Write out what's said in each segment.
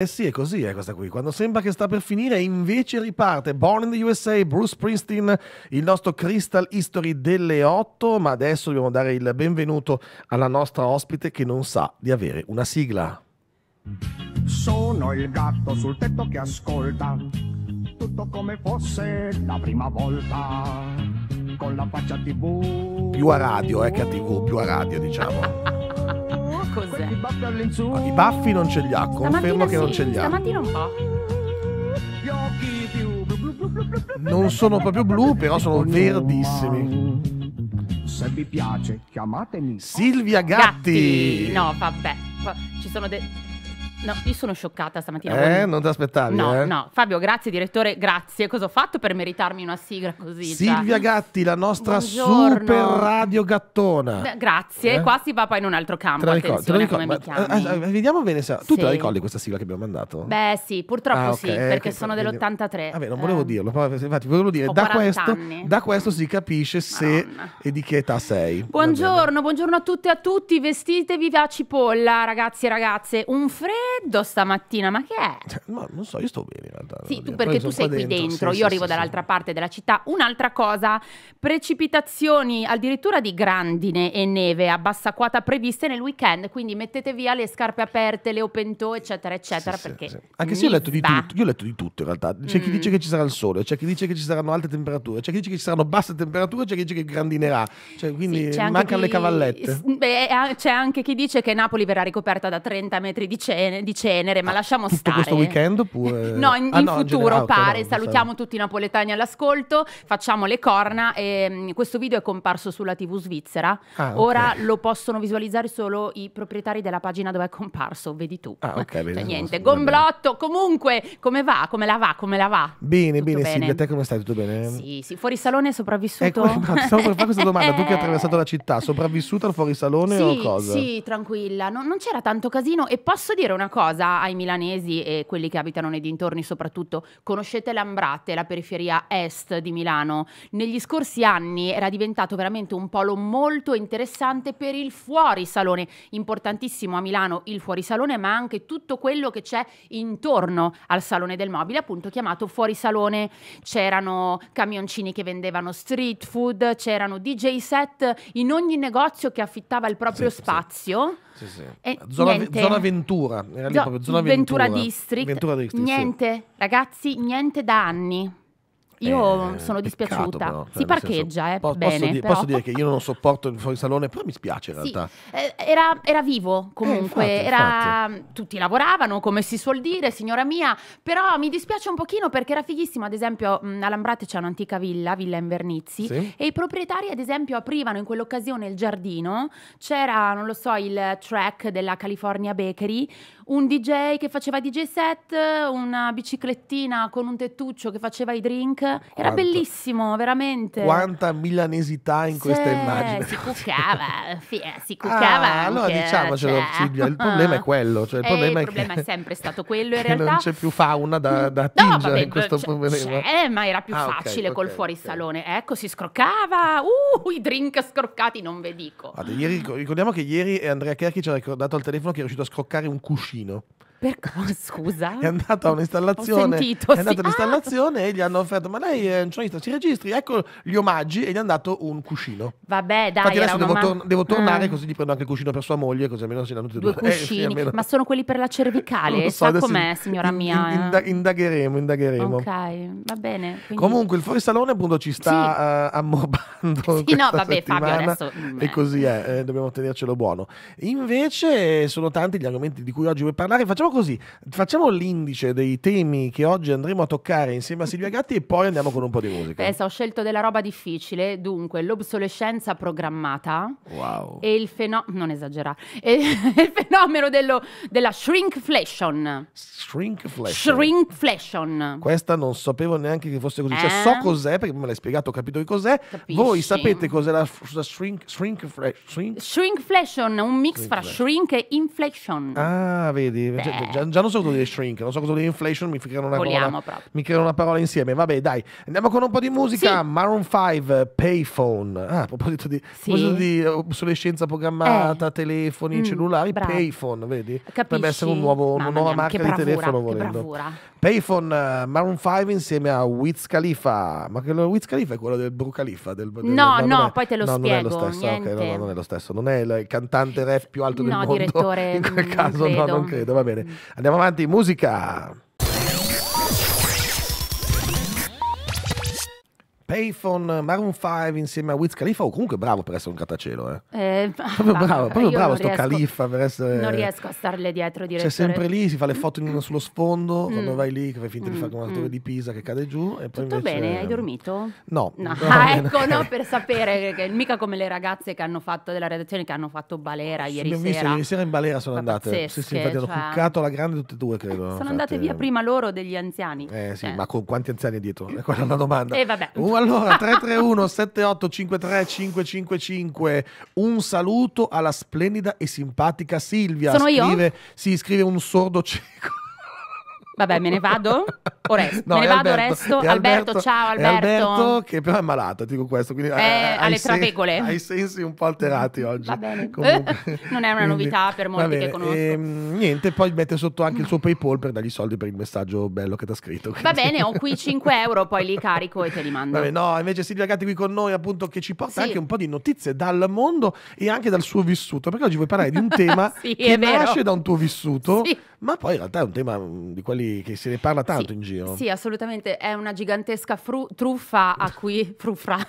Eh sì, è così, è eh, questa qui. Quando sembra che sta per finire, invece riparte. Born in the USA, Bruce Princeton, il nostro Crystal History delle 8. Ma adesso dobbiamo dare il benvenuto alla nostra ospite che non sa di avere una sigla. Sono il gatto sul tetto che ascolta, tutto come fosse la prima volta, con la faccia tv. Più a radio, eh, che a tv, più a radio, diciamo. cos'è? I baffi all'insù. No, I baffi non ce li ha, confermo che sì, non ce li ha. Stamattina un po'. Gli occhi più blu, blu, blu, blu, Non sono proprio blu, però sono verdissimi. Se vi piace, chiamatemi. Silvia Gatti. Gatti. No, vabbè. Ci sono dei No, io sono scioccata stamattina. Eh, non ti aspettavi? No, eh? no. Fabio, grazie direttore, grazie. Cosa ho fatto per meritarmi una sigla così? Cioè? Silvia Gatti, la nostra Buongiorno. super radio gattona. Da, grazie, eh? qua si va poi in un altro campo. Te ricordo, te ricordo, ma, ah, vediamo bene se... Tu sì. te la ricordi questa sigla che abbiamo mandato? Beh sì, purtroppo ah, okay, sì, perché sono dell'83. Vabbè, ah, non volevo dirlo, infatti volevo dire, da questo, da questo, si capisce se Madonna. e di che età sei. Buongiorno, buongiorno a tutte e a tutti, vestitevi a cipolla ragazzi e ragazze, un freddo freddo stamattina, ma che è? Ma non so, io sto bene in realtà. Sì, tu perché tu sei qui dentro, Sì, io sì, arrivo sì, dall'altra parte della città. Un'altra cosa, precipitazioni addirittura di grandine e neve a bassa quota previste nel weekend, quindi mettete via le scarpe aperte, le open toe, eccetera, eccetera, perché... Anche se io ho letto di tutto, io ho letto di tutto in realtà. C'è mm. chi dice che ci sarà il sole, c'è chi dice che ci saranno alte temperature, c'è chi dice che ci saranno basse temperature, c'è chi dice che grandinerà. Cioè, quindi mancano chi... le cavallette. Beh, c'è anche chi dice che Napoli verrà ricoperta da 30 metri di cene eh, di cenere, ma ah, lasciamo tutto stare. questo eh. weekend oppure? no, in, ah, in no, futuro generale, pare. No, salutiamo tutti i napoletani all'ascolto, facciamo le corna. E, mm, questo video è comparso sulla TV svizzera. Ah, okay. Ora lo possono visualizzare solo i proprietari della pagina dove è comparso, vedi tu. Ah, ok, cioè, bene. Cioè, niente, gomblotto. Comunque, come va? Come la va? Come la va? Bene, bene, bene. Silvia, te come stai? Tutto bene? Sì, sì. Fuori salone sopravvissuto? Eh, stavo per fare questa domanda. tu che hai attraversato la città, sopravvissuta al fuorisalone sì, o cosa? Sì, tranquilla. No, non c'era tanto casino e posso dire una cosa ai milanesi e quelli che abitano nei dintorni soprattutto, conoscete Lambrate, la periferia est di Milano. Negli scorsi anni era diventato veramente un polo molto interessante per il fuorisalone, importantissimo a Milano il fuorisalone, ma anche tutto quello che c'è intorno al salone del mobile, appunto chiamato fuorisalone. C'erano camioncini che vendevano street food, c'erano DJ set in ogni negozio che affittava il proprio sì, spazio. Sì sì, sì. Zona, zona, Ventura, era lì proprio, zona Ventura, Ventura, District. Ventura District niente, sì. ragazzi, niente da anni. Io eh, sono dispiaciuta. Però, si cioè, parcheggia, eh, po- bene, posso, di- posso, dire che io non sopporto il fuori salone, però mi spiace in sì. realtà. Eh, era, era, vivo eh, comunque, eh, infatti, era... infatti. tutti lavoravano come si suol dire, signora mia, però mi dispiace un pochino perché era fighissimo. Ad esempio a Lambrate c'è un'antica villa, Villa Invernizzi, sì. e i proprietari ad esempio aprivano in quell'occasione il giardino, c'era, non lo so, il track della California Bakery, un DJ che faceva DJ set, una biciclettina con un tettuccio che faceva i drink era bellissimo, veramente. Quanta milanesità in sì, questa immagine. Si cuccava, eh, si cuccava. Ah, allora diciamocelo, cioè. Silvia, il problema è quello. Cioè, il eh, problema, il è, problema che, è, sempre stato quello in realtà. Non c'è più fauna da, mm. da no, vabbè, in cioè, questo cioè, problema. C'è, eh, eh, ma era più ah, facile okay, col okay, fuorisalone. Okay. Ecco, si scroccava, uh, i drink scroccati, non ve dico. Guarda, ieri, ricordiamo che ieri Andrea Kerchi ci ha ricordato al telefono che è riuscito a scroccare un cuscino. Per Scusa? È andato a un'installazione. Ho Sentito, è andato sì. all'installazione ah. e gli hanno offerto: Ma lei è un cionista, si registri, ecco gli omaggi. E gli hanno dato un cuscino. Vabbè, dai. Infatti adesso devo, tor- devo, tornare, mm. così gli prendo anche il cuscino per sua moglie, così almeno si danno tutti due. due. cuscini. Eh, sì, Ma sono quelli per la cervicale. So, Sa com'è, signora mia. In, eh? inda- indagheremo, indagheremo. Ok, va bene. Quindi... Comunque, il fuorisalone appunto ci sta sì. uh, ammorbando. Sì, no, vabbè, settimana. Fabio, adesso. Mm, e eh. così è, eh, dobbiamo tenercelo buono. Invece, sono tanti gli argomenti di cui oggi vuoi parlare. Facciamo facciamo così, facciamo l'indice dei temi che oggi andremo a toccare insieme a Silvia Gatti e poi andiamo con un po' di musica. Pensa, ho scelto della roba difficile, dunque l'obsolescenza programmata wow. e il fenomeno, non esagerare, e il fenomeno dello, della shrinkflation. Shrinkflation. Shrinkflation. Questa non sapevo neanche che fosse così, eh? cioè so eh? cos'è perché me l'hai spiegato, ho capito che cos'è. Capisci? Voi sapete cos'è la, la shrink, shrinkflation? Shrinkflation, un mix shrinkflation. fra shrink e inflation. Ah, vedi, cioè, eh. Già, già, non so cosa dire shrink, non so cosa dire inflation, mi creano una, parola, una parola insieme. Vabbè, dai, andiamo con un po' di musica. Sì. Maroon 5, Payphone. Ah, a proposito di, sì. proposito di eh, obsolescenza programmata, eh. telefoni, mm, cellulari, bravo. Payphone, vedi? Capisci? Potrebbe essere un nuovo, una nuova mia, marca bravura, di telefono volendo. Payphone, eh, Maroon 5 insieme a Wiz Khalifa. Ma quello Wiz Khalifa è quello del Bru Khalifa? Del, del, no, no, è, poi te lo no, spiego. Non è lo stesso, okay, no, no, non è lo stesso. Non è il cantante rap più alto del no, mondo. No, direttore. In quel mm, caso, credo. no, non credo, va bene. Andiamo avanti, musica. Payphone, Maroon 5 insieme a Wiz Khalifa o comunque bravo per essere un grattacielo eh. eh proprio bah, bravo, proprio bravo sto riesco, Khalifa per essere non riesco a starle dietro direttore c'è sempre lì, si fa le foto in uno sullo sfondo mm. quando vai lì fai finta mm. di fare come una torre di Pisa che cade giù e poi tutto invece... bene, hai dormito? no, no. Ah, ecco, no, per sapere che, mica come le ragazze che hanno fatto della redazione che hanno fatto Balera ieri abbiamo sera visto, ieri sera in Balera sono andate pazzesche, sì, sì, infatti cioè... hanno cuccato la grande tutte e due credo sono infatti... andate via prima loro degli anziani eh sì, eh. ma con quanti anziani dietro? quella è una domanda e eh, vabbè uh, allora 331 7853 555 un saluto alla splendida e simpatica Silvia. Sono scrive, io? Si scrive un sordo cieco. Vabbè, me ne vado? Oresto. No, Me ne vado, Alberto, Oresto. Alberto, Alberto, ciao Alberto. Alberto che però è malato, dico questo. Quindi, eh, ha, eh, alle trapecole. Sen- hai sensi un po' alterati oggi. non è una novità per molti che conosco. E, ehm, niente, poi mette sotto anche il suo PayPal per dargli soldi per il messaggio bello che ti ha scritto. Quindi. Va bene, ho qui 5 euro, poi li carico e te li mando. Vabbè, no, invece Silvia Gatti qui con noi appunto che ci porta sì. anche un po' di notizie dal mondo e anche dal suo vissuto, perché oggi vuoi parlare di un tema sì, che nasce da un tuo vissuto, sì. ma poi in realtà è un tema mm, di quelli che se ne parla tanto in giro serio? Sì, assolutamente, è una gigantesca fru- truffa a cui fruffa.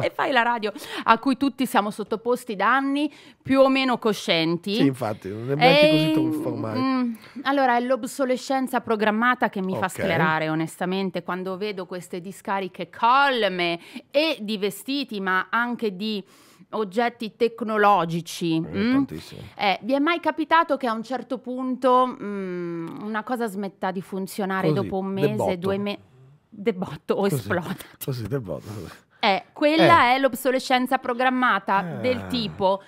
e fai la radio a cui tutti siamo sottoposti da anni più o meno coscienti. Sì, infatti, non è mai e... così truffa ormai. Mm, allora, è l'obsolescenza programmata che mi okay. fa sclerare, onestamente, quando vedo queste discariche colme e di vestiti, ma anche di oggetti tecnologici. Eh, mm? eh, vi è mai capitato che a un certo punto mm, una cosa smetta di funzionare Così, dopo un mese, due mesi? Debotto o esplode? Così, debotto. Eh, quella eh. è l'obsolescenza programmata del eh. tipo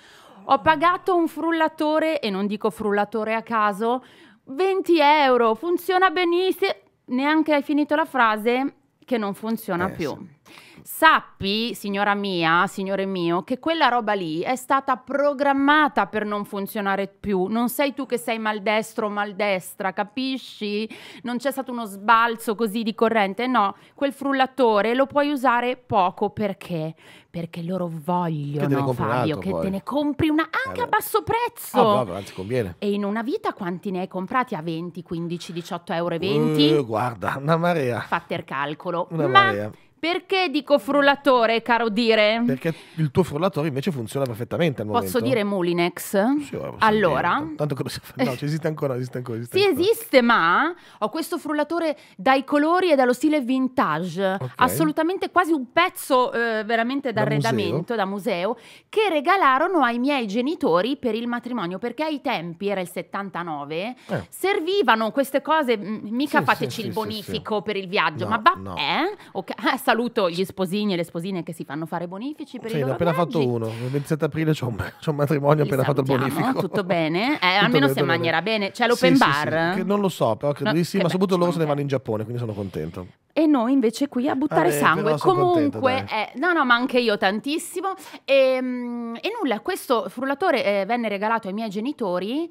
ho pagato un frullatore, e non dico frullatore a caso, 20 euro, funziona benissimo, neanche hai finito la frase che non funziona eh, più. Sì. Sappi, signora mia, signore mio, che quella roba lì è stata programmata per non funzionare più. Non sei tu che sei maldestro o maldestra, capisci? Non c'è stato uno sbalzo così di corrente. No, quel frullatore lo puoi usare poco perché? Perché loro vogliono, che Fabio, che poi. te ne compri una anche eh a basso prezzo. Ah, bravo, anzi conviene. E in una vita quanti ne hai comprati a 20, 15, 18 euro e 20? Uh, eh, guarda, una marea. il calcolo. Una Ma marea perché dico frullatore, caro dire? Perché il tuo frullatore invece funziona perfettamente al momento. Posso dire Mulinex? Sì, allora. Dire. Tanto che lo fa. no, ci esiste ancora, esiste ancora. Esiste sì, ancora. esiste, ma ho questo frullatore dai colori e dallo stile vintage, okay. assolutamente quasi un pezzo eh, veramente d'arredamento, da museo. da museo, che regalarono ai miei genitori per il matrimonio, perché ai tempi, era il 79, eh. servivano queste cose, mica sì, fateci sì, il bonifico per il viaggio, no, ma va, no. eh? Okay. Ah, saluto gli sposini e le sposine che si fanno fare bonifici per sì, i loro ne ho appena viaggi. fatto uno. Il 27 aprile c'è un, c'è un matrimonio, ho appena fatto il bonifico. Tutto bene? Eh, tutto almeno bene, si mangerà bene. C'è l'open sì, bar? Sì, sì. non lo so, però credo no, di sì, ma soprattutto loro se ne vanno in Giappone, quindi sono contento. E noi invece qui a buttare ah, beh, sangue. Comunque, contento, eh, no, no, ma anche io tantissimo. E, ehm, e nulla, questo frullatore eh, venne regalato ai miei genitori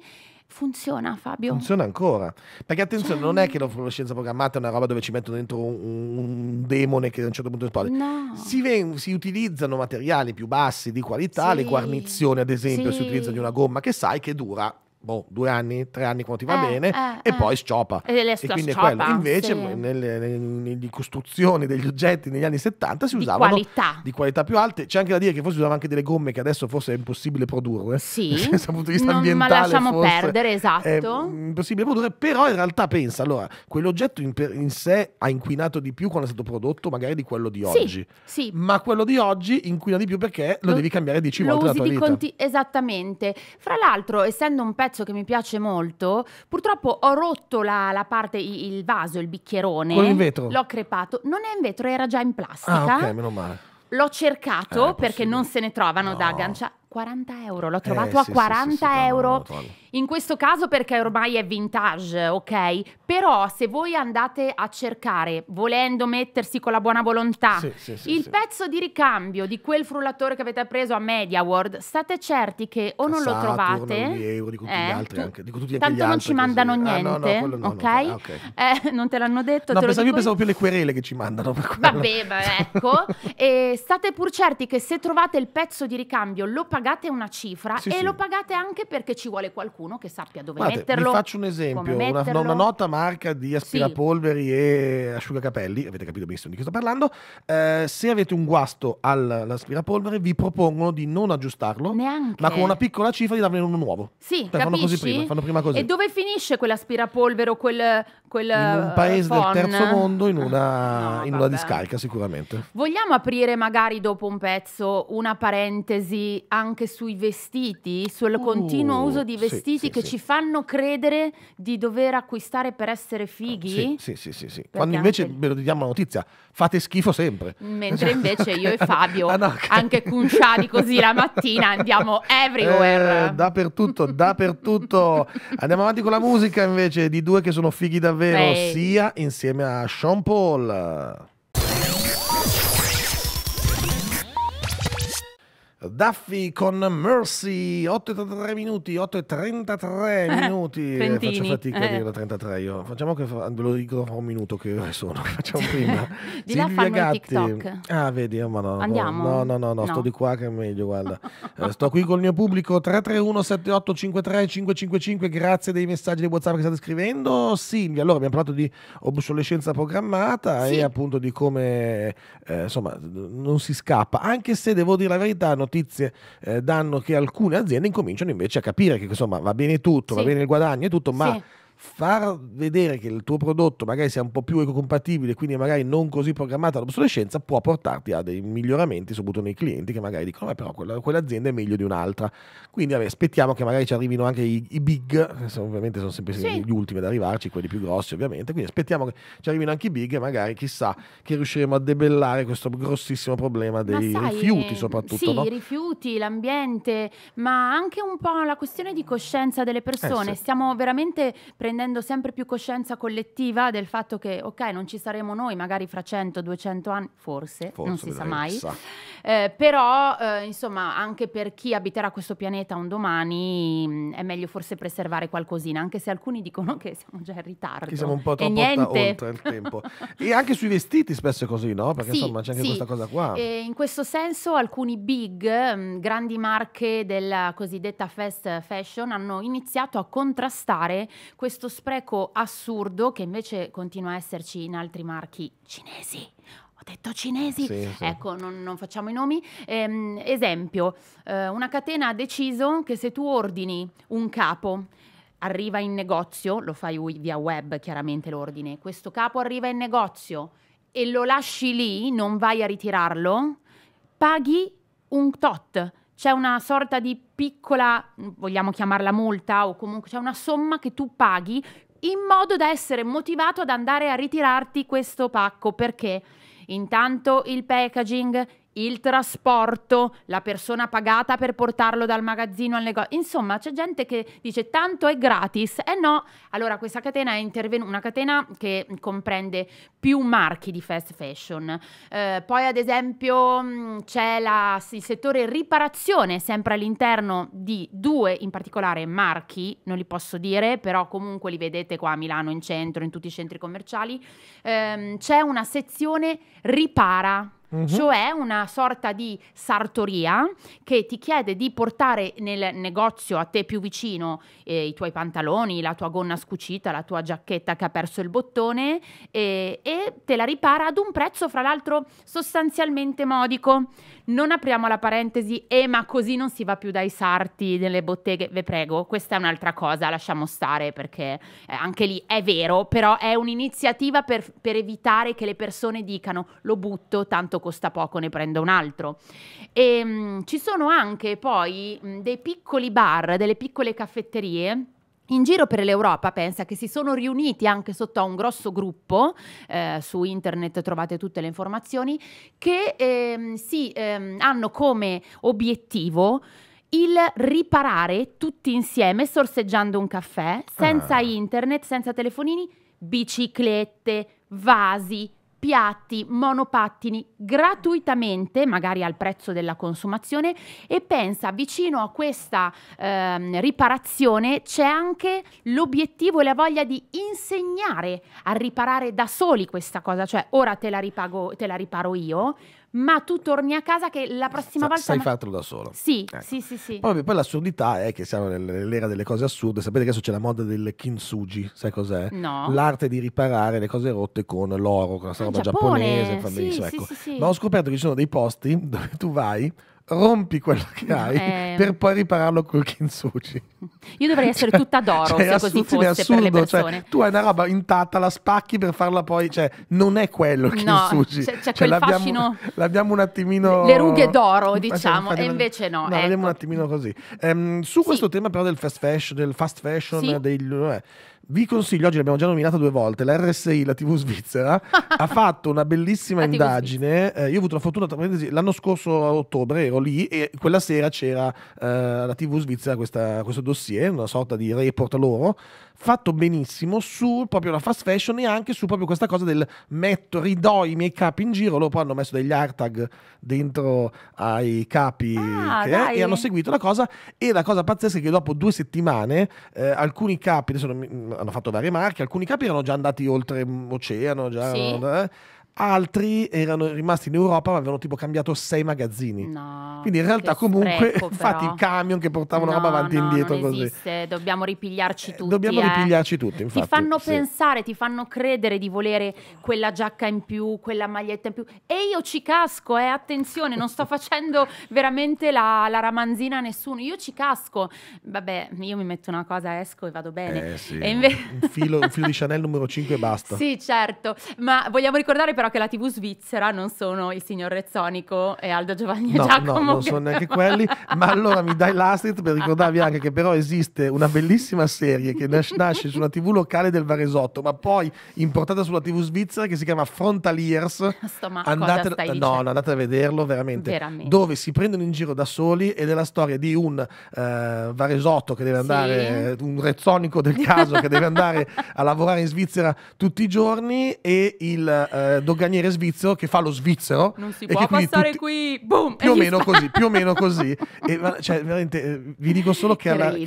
Funziona Fabio? Funziona ancora. Perché attenzione, cioè... non è cioè. che l'obsolescenza programmata è una roba dove ci mettono dentro un, un demone che a un certo punto esplode. No. Si, ven- si utilizzano materiali più bassi di qualità, sì. le guarnizioni ad esempio, sì. si utilizzano di una gomma che sai che dura boh, due anni, tre anni quando ti va eh, bene eh, e eh. poi sciopa. E, e quindi sciopa, quello. Invece sì. nelle, nelle costruzioni degli oggetti negli anni 70 si di qualità. di qualità più alte. C'è anche da dire che forse usavano anche delle gomme che adesso forse è impossibile produrre. Sì. Dal punto di vista non, ambientale. Ma lasciamo perdere, esatto. impossibile produrre, però in realtà pensa, allora, quell'oggetto in, in, sé ha inquinato di più quando è stato prodotto magari di quello di oggi. Sì, Ma quello di oggi inquina di più perché lo, lo devi cambiare 10 volte la tua vita. Esattamente. Fra l'altro, essendo un pezzo ragazzo che mi piace molto, purtroppo ho rotto la, la parte, il vaso, il bicchierone. Quello in vetro? L'ho crepato. Non è in vetro, era già in plastica. Ah, ok, meno male. L'ho cercato eh, perché non se ne trovano no. da agganciare 40 euro, l'ho eh, trovato eh, a sì, 40 sì, sì, euro. In questo caso perché ormai è vintage, ok? Però se voi andate a cercare, volendo mettersi con la buona volontà, il pezzo di ricambio di quel frullatore che avete preso a Media MediaWorld, state certi che o Cassato, non lo trovate... Non euro, tutti eh, gli altri anche, di tutti Tanto non altri, ci mandano ah, niente, ah, ok? Ah, okay. Eh, non te l'hanno detto. No, te pensavo, io pensavo più le querele che ci mandano. Vabbè, beh, ecco. e state pur certi che se trovate il pezzo di ricambio lo pagate pagate una cifra sì, e sì. lo pagate anche perché ci vuole qualcuno che sappia dove Guardate, metterlo. Vi faccio un esempio, una, una, nota marca di aspirapolveri sì. e asciugacapelli, avete capito benissimo di che sto parlando, eh, se avete un guasto all'aspirapolvere vi propongono di non aggiustarlo, Neanche. ma con una piccola cifra di darne uno nuovo. Sì, cioè, fanno così prima, fanno prima così. E dove finisce quell'aspirapolvere o quel, quel... In un paese phone. del eh, terzo mondo, in una, no, in una discarica sicuramente. Vogliamo aprire magari dopo un pezzo una parentesi anche anche sui vestiti, sul uh, continuo uso di vestiti sì, che sì, ci fanno credere di dover acquistare per essere fighi. Sì, sì, sì. sì, Quando invece ve lo diamo la notizia, fate schifo sempre. Mentre invece io e Fabio, ah, no, okay. anche cunciati così la mattina, andiamo eh, everywhere. Eh, dappertutto, dappertutto. andiamo avanti con la musica invece di due che sono fighi davvero, Beh. sia insieme a Sean Paul. Duffy con Mercy, 8,33 minuti, 8,33 minuti. Eh, Trentini. Faccio fatica eh. a dirlo 33 io. Facciamo che fa, ve lo dico fra un minuto che ore sono, facciamo prima. di Silvia là fanno Gatti. TikTok. Ah, vedi, oh, ma no. Andiamo? No, no, no, no, no. sto di qua che è meglio, guarda. Eh, sto qui col mio pubblico 331 78 53 555, grazie dei messaggi di WhatsApp che state scrivendo. Silvia, allora abbiamo parlato di obsolescenza programmata sì. e appunto di come eh, insomma, non si scappa, anche se devo dire la verità, non notizie eh, danno che alcune aziende incominciano invece a capire che insomma va bene tutto, sì. va bene il guadagno e tutto, ma... Sì far vedere che il tuo prodotto magari sia un po' più ecocompatibile, quindi magari non così programmato all'obsolescenza, può portarti a dei miglioramenti, soprattutto nei clienti che magari dicono, ma eh, però quella, quell'azienda è meglio di un'altra. Quindi vabbè, aspettiamo che magari ci arrivino anche i, i big, ovviamente sono sempre sì. gli ultimi ad arrivarci, quelli più grossi ovviamente, quindi aspettiamo che ci arrivino anche i big e magari chissà che riusciremo a debellare questo grossissimo problema dei sai, rifiuti eh, soprattutto. Sì, no? i rifiuti, l'ambiente, ma anche un po' la questione di coscienza delle eh, persone. Eh, sì. Stiamo veramente prendendo sempre più coscienza collettiva del fatto che, ok, non ci saremo noi magari fra 100-200 anni, forse, forse, non si sa mai, eh, però eh, insomma anche per chi abiterà questo pianeta un domani mh, mm, è meglio forse preservare qualcosina, anche se alcuni dicono che siamo già in ritardo. Che siamo un po' troppo oltre il tempo. e anche sui vestiti spesso è così, no? Perché sì, insomma c'è anche sì. questa cosa qua. E in questo senso alcuni big, mh, mm, grandi marche della cosiddetta fast fashion hanno iniziato a contrastare questo questo spreco assurdo che invece continua a esserci in altri marchi cinesi. Ho detto cinesi, sì, sì. ecco, non, non, facciamo i nomi. Ehm, esempio, eh, una catena ha deciso che se tu ordini un capo arriva in negozio, lo fai via web chiaramente l'ordine, questo capo arriva in negozio e lo lasci lì, non vai a ritirarlo, paghi un tot c'è una sorta di piccola, vogliamo chiamarla multa o comunque c'è una somma che tu paghi in modo da essere motivato ad andare a ritirarti questo pacco perché intanto il packaging, il trasporto, la persona pagata per portarlo dal magazzino al negozio. Insomma, c'è gente che dice tanto è gratis. E eh no, allora questa catena è intervenuta, una catena che comprende più marchi di fast fashion. Eh, poi ad esempio mm, c'è il settore riparazione, sempre all'interno di due in particolare marchi, non li posso dire, però comunque li vedete qua a Milano in centro, in tutti i centri commerciali. Eh, c'è una sezione ripara mm-hmm. cioè una sorta di sartoria che ti chiede di portare nel negozio a te più vicino eh, i tuoi pantaloni, la tua gonna scucita, la tua giacchetta che ha perso il bottone eh, e te la ripara ad un prezzo fra l'altro sostanzialmente modico non apriamo la parentesi, e ma così non si va più dai sarti nelle botteghe, ve prego, questa è un'altra cosa, lasciamo stare perché eh, anche lì è vero, però è un'iniziativa per, per evitare che le persone dicano lo butto, tanto costa poco, ne prendo un altro. E ehm, mh, ci sono anche poi mh, dei piccoli bar, delle piccole caffetterie in giro per l'Europa, pensa che si sono riuniti anche sotto a un grosso gruppo, eh, su internet trovate tutte le informazioni, che ehm, si, ehm, hanno come obiettivo il riparare tutti insieme sorseggiando un caffè, senza ah. internet, senza telefonini, biciclette, vasi, piatti, monopattini gratuitamente, magari al prezzo della consumazione, e pensa vicino a questa ehm, riparazione c'è anche l'obiettivo e la voglia di insegnare a riparare da soli questa cosa, cioè ora te la, ripago, te la riparo io, ma tu torni a casa che la prossima Sa volta... Sai fartelo da solo. Sì, ecco. sì, sì, sì. Poi, poi l'assurdità è che siamo nell'era delle cose assurde. Sapete che adesso c'è la moda del kintsugi, sai cos'è? No. L'arte di riparare le cose rotte con l'oro, con la roba giapponese. Sì, ecco. sì, sì, Ma ho scoperto che ci sono dei posti dove tu vai rompi quello che mm, hai eh... per poi ripararlo col kintsugi. Io dovrei essere cioè, tutta d'oro cioè, se così fosse per le cioè, persone. Cioè, tu hai una roba intatta, la spacchi per farla poi, cioè non è quello il no, kintsugi. C'è, c'è cioè, l'abbiamo, fascino... l'abbiamo, un attimino... Le rughe d'oro diciamo, e invece no. No, ecco. un attimino così. Um, su sì. questo tema però del fast fashion, del fast fashion sì. dei, eh, vi consiglio, oggi l'abbiamo già nominata due volte, la RSI, la TV svizzera, ha fatto una bellissima indagine. Eh, io ho avuto la fortuna, tra parentesi, l'anno scorso a ottobre ero lì e quella sera c'era eh, la TV svizzera questa, questo dossier, una sorta di report loro, fatto benissimo su proprio la fast fashion e anche su proprio questa cosa del metto, ridò i miei capi in giro, loro poi hanno messo degli AirTag dentro ai capi ah, che, e hanno seguito la cosa e la cosa pazzesca è che dopo due settimane eh, alcuni capi, adesso non mi hanno fatto varie marche, alcuni capi erano già andati oltre mm, oceano, già, sì. eh? altri erano rimasti in Europa ma avevano tipo cambiato sei magazzini. No, Quindi in realtà comunque spreco, fatti i camion che portavano no, roba avanti e no, indietro non così. Esiste. Dobbiamo ripigliarci eh, tutti. Eh, dobbiamo eh. ripigliarci tutti, infatti. Ti fanno sì. pensare, ti fanno credere di volere quella giacca in più, quella maglietta in più e io ci casco, eh, attenzione, non sto facendo veramente la, la, ramanzina a nessuno, io ci casco. Vabbè, io mi metto una cosa, esco e vado bene. Eh, sì. e invece... un, filo, un, filo, di Chanel numero 5 e basta. Sì, certo, ma vogliamo ricordare per però che la TV svizzera non sono il signor Rezzonico e Aldo Giovanni no, e Giacomo. No, non sono neanche quelli, ma allora mi dai l'astrid per ricordarvi anche che però esiste una bellissima serie che nasce sulla TV locale del Varesotto, ma poi importata sulla TV svizzera che si chiama Frontaliers. andate, no, no, andate a vederlo veramente, veramente, Dove si prendono in giro da soli ed è la storia di un uh, Varesotto che deve andare, sì. un Rezzonico del caso che deve andare a lavorare in Svizzera tutti i giorni e il... Uh, doganiere svizzero che fa lo svizzero. Non si può passare tutti... qui, boom! Più o meno sta. così, più o meno così. e, cioè, veramente, eh, vi dico solo che, alla, che,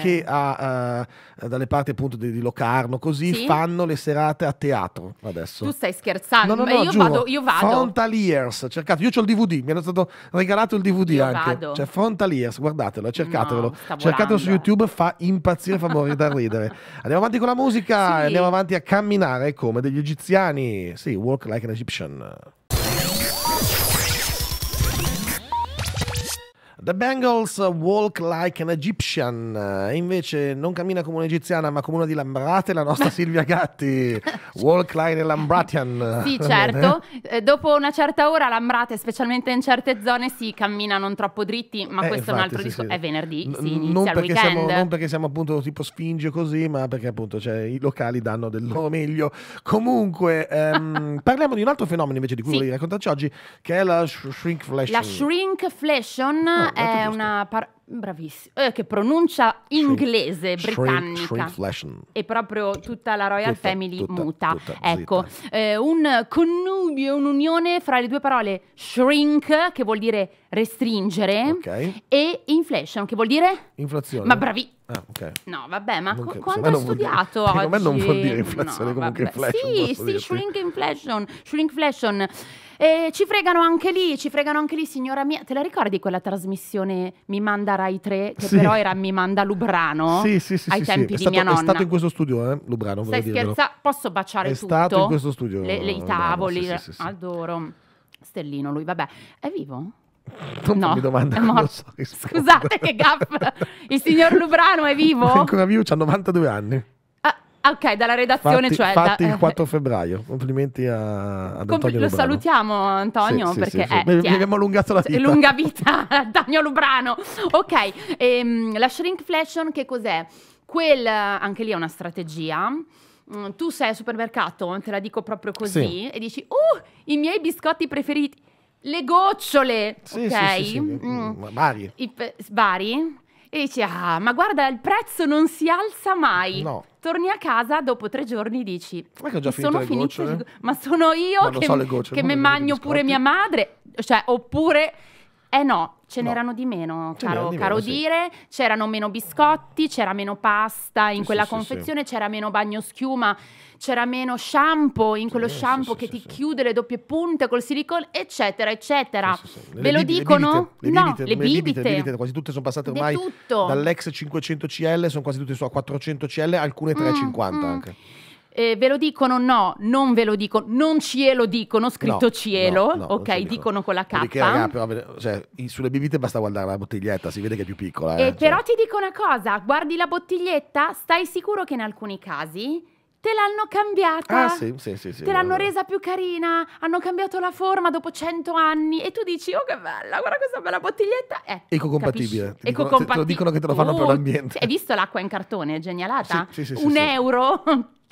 che a, uh, dalle parti appunto di, di Locarno, così, sì? fanno le serate a teatro adesso. Tu stai scherzando? No, no, no, io, giuro, vado, io vado. Frontaliers, cercate, io ho il DVD, mi hanno stato regalato il DVD io anche. Vado. Cioè, Frontaliers, guardatelo, cercatevelo. No, cercatelo su YouTube, fa impazzire, fa morire da ridere. Andiamo avanti con la musica, sì. andiamo avanti a camminare come degli egiziani. Sì, walk look like an Egyptian. Uh, The Bengals Walk Like an Egyptian, eh, invece non cammina come un'egiziana ma come una di Lambrate, la nostra Silvia Gatti, Walk Like a Lambratian. Sì, certo, eh, dopo una certa ora Lambrate, specialmente in certe zone, si cammina non troppo dritti, ma eh, questo infatti, è un altro sì, discorso, sì. è venerdì, N- inizia non il weekend. Siamo, non perché siamo appunto tipo sfinge così, ma perché appunto cioè, i locali danno del loro meglio. Comunque, ehm, parliamo di un altro fenomeno invece di cui sì. volevi raccontarci oggi, che è la sh- shrinkflation. La shrinkflation ah. Shrimp, è una... Par- bravissima eh, che pronuncia inglese britannica e proprio tutta la Royal tutta, Family tutta, muta. Tutta, ecco, eh, un connubio, un'unione fra le due parole shrink, che vuol dire restringere, okay. e inflation, che vuol dire? Inflazione. Ma bravi. Ah, okay. No, vabbè, ma co- quanto hai studiato dire, oggi? Secondo me non vuol dire inflazione, no, comunque vabbè. inflation. Sì, sì, shrink inflation, shrink inflation. E ci fregano anche lì, ci fregano anche lì, signora mia. Te la ricordi quella trasmissione Mi manda Rai 3, che sì. però era Mi manda Lubrano? Sì, sì, sì. Ai sì, tempi sì. È stato, mia nonna. È stato in questo studio, eh? Lubrano. Stai scherzando? Posso baciare è tutto? È stato in questo studio. Le, le, I tavoli, Lubrano, sì, adoro. Stellino lui, vabbè. È vivo? Non no, mi domanda, è morto. So Scusate che gaff. Il signor Lubrano è vivo? È ancora vivo, ha 92 anni ok, dalla redazione, fatti, cioè. Infatti, da... il 4 febbraio. Complimenti a, ad Antonio Compl- Lo salutiamo, Antonio, sì, perché. Sì, sì, eh, mi, abbiamo allungato la vita. Lunga vita, Antonio Lubrano. Ok, ehm, la shrinkflation che cos'è? Quel, anche lì è una strategia mm, tu sei al supermercato, te la dico proprio così, sì. e dici, uh, i miei biscotti preferiti, le gocciole, sì, ok? Sì, sì, sì. Mm. Bari. I, bari. E dici, ah, ma guarda, il prezzo non si alza mai. No. Torni a casa dopo tre giorni dici, ma che ho già finito sono finito, eh? ma sono io ma che, so che me mangio pure mia madre, cioè, oppure eh no, ce no. n'erano di meno, ce caro, di meno, caro sì. dire, c'erano meno biscotti, c'era meno pasta in sì, quella sì, confezione, c'era meno bagno schiuma, c'era meno shampoo in quello shampoo che ti chiude le doppie punte col silicone, eccetera, eccetera. Ve lo bib- dicono? Le bibite, no, le bibite, bibite, le bibite, quasi tutte sono passate ormai dall'ex 500 CL, sono quasi tutte su a 400 CL, alcune 350 mm, mm, anche. Mm eh, ve lo dicono no, non ve lo dicono, non cielo dicono, scritto no, cielo, no, no, ok, dicono. dicono con la K. Perché, raga, cioè, sulle bibite basta guardare la bottiglietta, si vede che è più piccola. Eh, eh, però cioè. ti dico una cosa, guardi la bottiglietta, stai sicuro che in alcuni casi te l'hanno cambiata. Ah, sì, sì, sì. sì te l'hanno resa più carina, hanno cambiato la forma dopo cento anni e tu dici, oh che bella, guarda questa bella bottiglietta. Eh, Ecocompatibile. Ecocompatibile. Te lo dicono che te lo fanno oh, per l'ambiente. Hai visto l'acqua in cartone? È genialata. Sì, sì, sì, Un euro.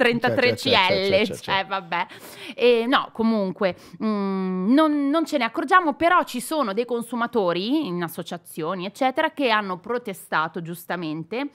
33 CL, cioè, cioè, cioè, cioè eh, vabbè. E, no, comunque mh, mm, non, non, ce ne accorgiamo, però ci sono dei consumatori in associazioni, eccetera, che hanno protestato giustamente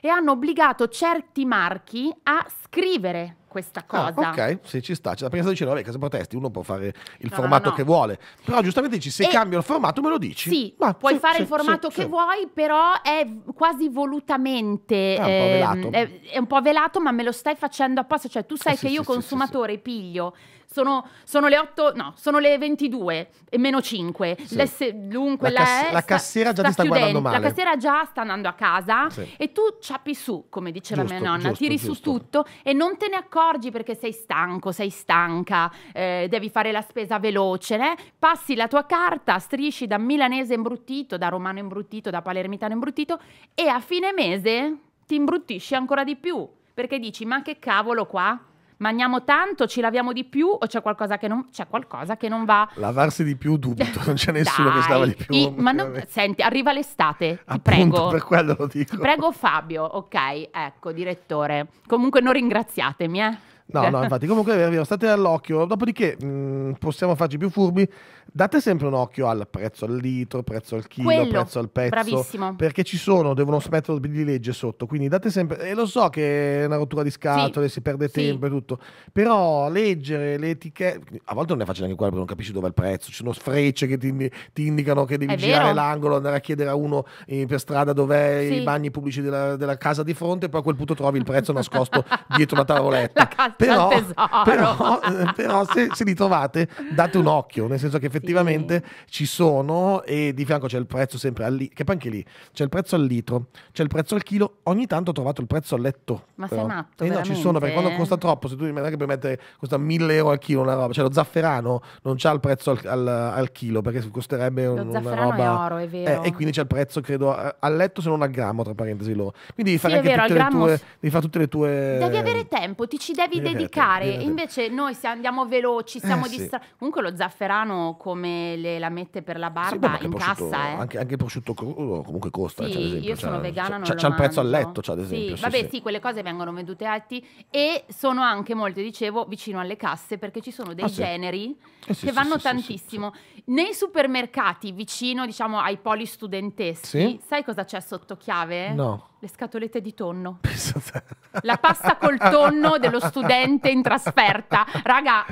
e hanno obbligato certi marchi a scrivere questa ah, cosa. Ah, ok, se ci sta. C'è la prima dice, vabbè, cosa protesti? Uno può fare il no, formato no, no. che vuole. Però giustamente dici, se e cambio il formato me lo dici. Sì, Ma, puoi sì, fare sì, il formato sì, che vuoi, però è quasi volutamente... È un, eh, è, è un po' velato. ma me lo stai facendo apposta. Cioè, tu eh sai eh, che io consumatore piglio sono, sono le 8, no, sono le 22 e meno 5. Sì. Le, dunque, la, cass- la, la cassiera già sta ti sta guardando male. La cassiera già sta andando a casa sì. e tu ciappi su, come diceva giusto, mia nonna, giusto, tiri giusto. su tutto e non te ne accorgi perché sei stanco, sei stanca, eh, devi fare la spesa veloce, né? Eh. passi la tua carta, strisci da milanese imbruttito, da romano imbruttito, da palermitano imbruttito e a fine mese ti imbruttisci ancora di più perché dici ma che cavolo qua Mangiamo tanto, ci laviamo di più o c'è qualcosa che non, qualcosa che non va? Lavarsi di più dubito, non c'è nessuno che si lava di più. I, ma non, senti, arriva l'estate, ti Appunto, prego. Per quello lo dico. Ti prego Fabio, ok, ecco, direttore. Comunque non ringraziatemi, eh. No, no, infatti, comunque è eh, vero, state all'occhio. Dopodiché mh, mm, possiamo farci più furbi. Date sempre un occhio al prezzo al litro, prezzo al chilo, Quello, prezzo al pezzo. Bravissimo. Perché ci sono, devono smettere di legge sotto. Quindi date sempre. E lo so che è una rottura di scatole, sì. si perde sì. tempo e tutto. Però leggere le etichette. A volte non è facile neanche quello, perché non capisci dove è il prezzo. Ci sono frecce che ti, ti indicano che devi è girare vero. l'angolo, andare a chiedere a uno eh, per strada dov'è sì. i bagni pubblici della, della casa di fronte. E poi a quel punto trovi il prezzo nascosto dietro la tavoletta. la casa però, però, eh, però se, se, li trovate date un occhio, nel senso che effettivamente sì. ci sono e di fianco c'è il prezzo sempre al litro, che poi anche lì c'è il prezzo al litro, c'è il prezzo al chilo, ogni tanto ho trovato il prezzo al letto. Ma però. sei matto? Eh no, ci sono, perché quando costa troppo, se tu non è che puoi mettere, costa 1000 euro al chilo una roba, cioè lo zafferano non c'ha il prezzo al, al, al chilo perché costerebbe lo un, una roba... È oro, è vero. Eh, e quindi c'è il prezzo, credo, al letto se non a grammo, tra parentesi loro. Quindi devi fare sì, anche vero, tutte le tue... Devi fare tutte le tue... Devi avere tempo, ti ci devi dedicare. Invece noi se andiamo veloci, siamo eh, distratti. Sì. Comunque lo zafferano come le, lamette per la barba sì, in cassa. Eh. Anche, anche, il prosciutto crudo comunque costa. Eh, cioè, sì, cioè, io sono cioè, vegana, non C'è il prezzo a letto, cioè, ad esempio. Sì, vabbè, sì. quelle cose vengono vendute alti e sono anche molte, dicevo, vicino alle casse perché ci sono dei ah, generi eh, che vanno tantissimo. Nei supermercati vicino, diciamo, ai poli studenteschi, sai cosa c'è sotto chiave? No. Le scatolette di tonno. Pensate la pasta col tonno dello studente in trasferta. Raga,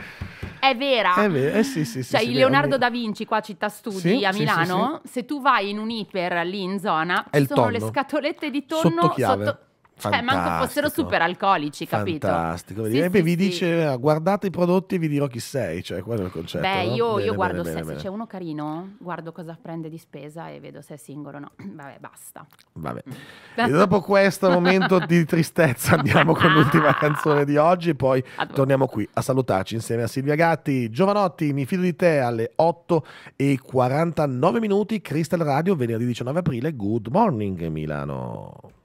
è vera. È vero, eh sì, sì, cioè, sì, Leonardo da Vinci, qua a Città Studi, a Milano, se tu vai in un iper lì in zona, ci sono tonno. le scatolette di tonno sotto, sotto cioè, manco fossero super alcolici, capito? Fantastico. Sì, e eh, sì, vi sì. dice guardate i prodotti e vi dirò chi sei, cioè quello è il concetto. Beh, no? io, bene, io, guardo bene, se, bene, se c'è uno carino, guardo cosa prende di spesa e vedo se è singolo o no. Vabbè, basta. Vabbè. Mm. e dopo questo momento di tristezza andiamo con l'ultima canzone di oggi e poi torniamo qui a salutarci insieme a Silvia Gatti. Giovanotti, mi fido di te alle 8 e 49 minuti, Crystal Radio, venerdì 19 aprile, Good Morning Milano.